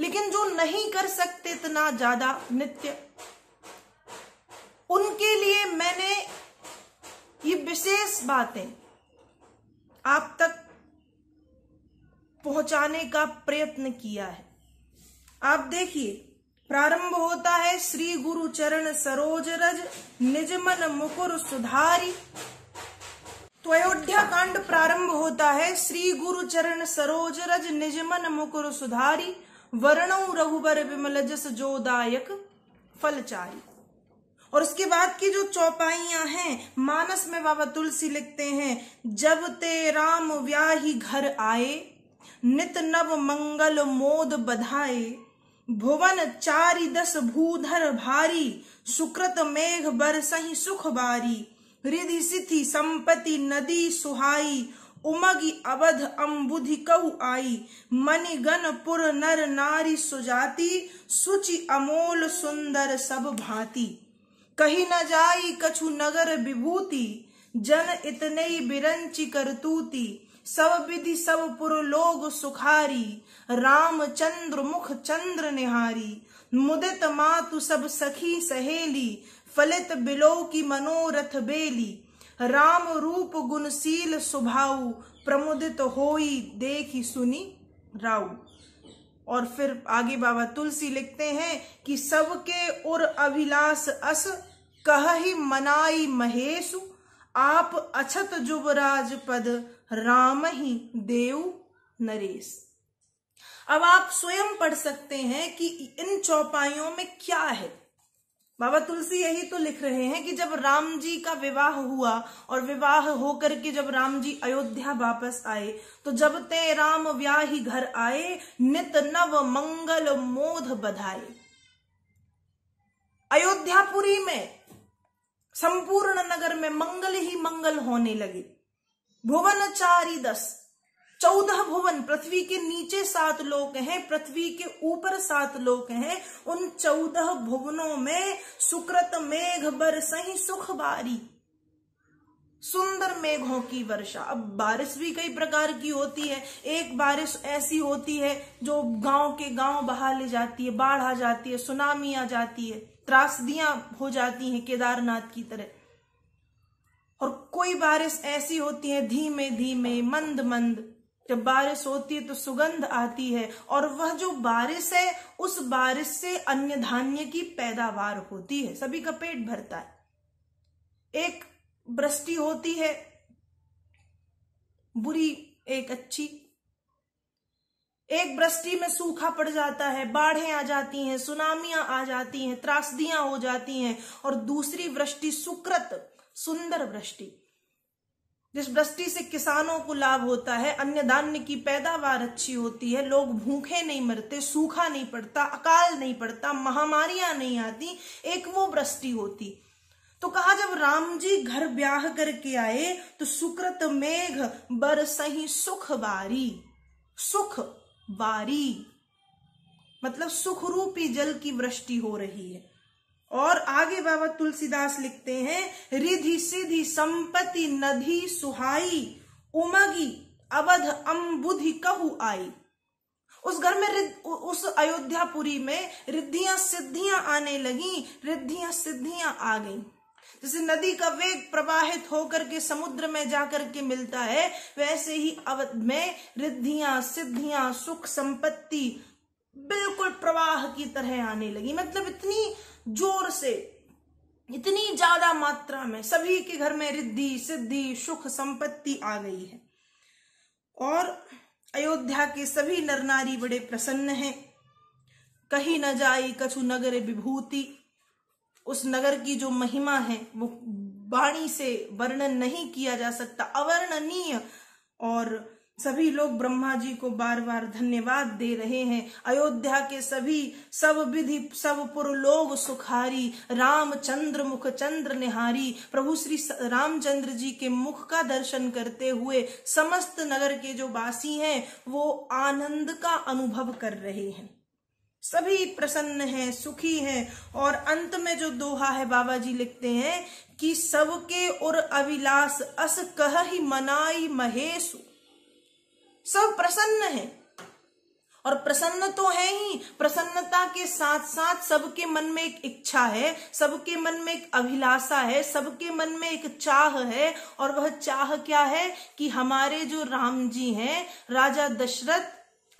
लेकिन जो नहीं कर सकते इतना ज्यादा नित्य उनके लिए मैंने ये विशेष बातें आप तक पहुंचाने का प्रयत्न किया है आप देखिए प्रारंभ होता है श्री गुरु चरण सरोज रज निज मन मुकुर सुधारी तो अयोध्या कांड प्रारंभ होता है श्री गुरु चरण सरोज रज मन मुकुर सुधारी वर्ण रहुबर विमल जस जोदायक फलचारी और उसके बाद की जो चौपाइया हैं मानस में बाबा तुलसी लिखते हैं जब ते राम व्याही घर आए नित नव मंगल मोद बधाए भुवन चारि दस भूधर भारी सुकृत मेघ बर सही सुख बारी रिधि सिथि संपति नदी सुहाई उमगी अवध अम्बुधि कऊ आई मणिगण पुर नर नारी सुजाति सुचि अमोल सुंदर सब भाती कही न जाई कछु नगर विभूति जन इतने बिरंची करतूती सब विधि सब पुर लोग सुखारी चंद्र मुख चंद्र निहारी मुदित मातु सब सखी सहेली फलित बिलो की मनोरथ बेली राम रूप गुणशील स्वभाऊ प्रमुदित होई देखी सुनी राउ और फिर आगे बाबा तुलसी लिखते हैं कि सबके और अभिलाष अस कह ही मनाई महेशु आप अछत जुबराज पद राम ही देव नरेश अब आप स्वयं पढ़ सकते हैं कि इन चौपाइयों में क्या है बाबा तुलसी यही तो लिख रहे हैं कि जब राम जी का विवाह हुआ और विवाह होकर के जब राम जी अयोध्या वापस आए तो जब ते राम व्याही घर आए नित नव मंगल मोध बधाए अयोध्यापुरी में संपूर्ण नगर में मंगल ही मंगल होने लगे भुवन चारी दस चौदह भुवन पृथ्वी के नीचे सात लोक हैं पृथ्वी के ऊपर सात लोक हैं उन चौदह भुवनों में सुकृत मेघ बर सही सुख बारी सुंदर मेघों की वर्षा अब बारिश भी कई प्रकार की होती है एक बारिश ऐसी होती है जो गांव के गांव बहा ले जाती है बाढ़ आ जाती है सुनामी आ जाती है त्रासदियां हो जाती हैं केदारनाथ की तरह और कोई बारिश ऐसी होती है धीमे धीमे मंद मंद जब बारिश होती है तो सुगंध आती है और वह जो बारिश है उस बारिश से अन्य धान्य की पैदावार होती है सभी का पेट भरता है एक वृष्टि होती है बुरी एक अच्छी एक वृष्टि में सूखा पड़ जाता है बाढ़ें आ जाती हैं सुनामियां आ जाती हैं त्रासदियां हो जाती हैं और दूसरी वृष्टि सुकृत सुंदर वृष्टि जिस वृष्टि से किसानों को लाभ होता है अन्य धान्य की पैदावार अच्छी होती है लोग भूखे नहीं मरते सूखा नहीं पड़ता अकाल नहीं पड़ता महामारियां नहीं आती एक वो वृष्टि होती तो कहा जब राम जी घर ब्याह करके आए तो सुकृत मेघ बर सही सुख बारी सुख बारी मतलब सुख रूपी जल की वृष्टि हो रही है और आगे बाबा तुलसीदास लिखते हैं रिधि सिधि संपत्ति नदी सुहाई उमगी अवध अम्बुधि कहु आई उस घर में उस अयोध्यापुरी में रिद्धियां सिद्धियां आने लगी रिद्धियां सिद्धियां आ गई जैसे नदी का वेग प्रवाहित होकर के समुद्र में जाकर के मिलता है वैसे ही अवध में रिद्धियां सिद्धियां सुख संपत्ति बिल्कुल प्रवाह की तरह आने लगी मतलब इतनी ज्यादा मात्रा में सभी के घर में रिद्धि सिद्धि सुख संपत्ति आ गई है और अयोध्या के सभी नरनारी बड़े प्रसन्न हैं कहीं न जाई कछु नगर विभूति उस नगर की जो महिमा है वो वाणी से वर्णन नहीं किया जा सकता अवर्णनीय और सभी लोग ब्रह्मा जी को बार बार धन्यवाद दे रहे हैं अयोध्या के सभी सब विधि सब पुर लोग सुखारी रामचंद्र मुख चंद्र निहारी प्रभु श्री रामचंद्र जी के मुख का दर्शन करते हुए समस्त नगर के जो वासी हैं वो आनंद का अनुभव कर रहे हैं सभी प्रसन्न हैं सुखी हैं और अंत में जो दोहा है बाबा जी लिखते हैं कि सबके और अविलास अस कह ही मनाई महेश प्रसन्न है और प्रसन्न तो है ही प्रसन्नता के साथ साथ सबके मन में एक इच्छा है सबके मन में एक अभिलाषा है सबके मन में एक चाह है और वह चाह क्या है कि हमारे जो राम जी हैं राजा दशरथ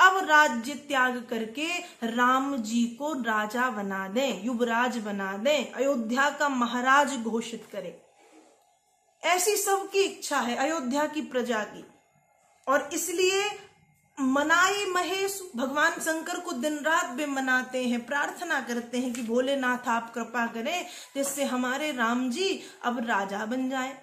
अब राज्य त्याग करके राम जी को राजा बना दें युवराज बना दें अयोध्या का महाराज घोषित करें ऐसी सबकी इच्छा है अयोध्या की प्रजा की और इसलिए मनाए महेश भगवान शंकर को दिन रात भी मनाते हैं प्रार्थना करते हैं कि भोलेनाथ आप कृपा करें जिससे हमारे राम जी अब राजा बन जाए